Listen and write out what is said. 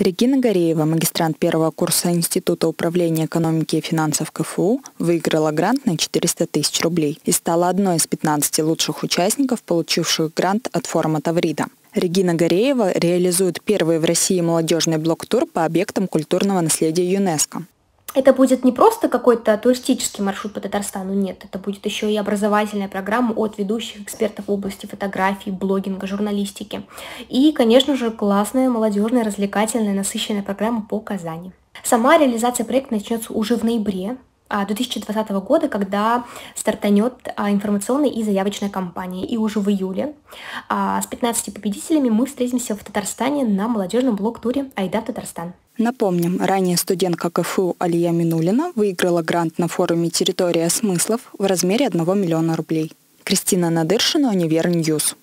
Регина Гореева, магистрант первого курса Института управления экономики и финансов КФУ, выиграла грант на 400 тысяч рублей и стала одной из 15 лучших участников, получивших грант от форума Таврида. Регина Гореева реализует первый в России молодежный блок-тур по объектам культурного наследия ЮНЕСКО. Это будет не просто какой-то туристический маршрут по Татарстану, нет, это будет еще и образовательная программа от ведущих экспертов в области фотографии, блогинга, журналистики. И, конечно же, классная, молодежная, развлекательная, насыщенная программа по Казани. Сама реализация проекта начнется уже в ноябре, 2020 а, года, когда стартанет а, информационная и заявочная кампания. И уже в июле а, с 15 победителями мы встретимся в Татарстане на молодежном блок-туре «Айда в Татарстан». Напомним, ранее студентка КФУ Алия Минулина выиграла грант на форуме «Территория смыслов» в размере 1 миллиона рублей. Кристина Надыршина, Универ -Ньюз.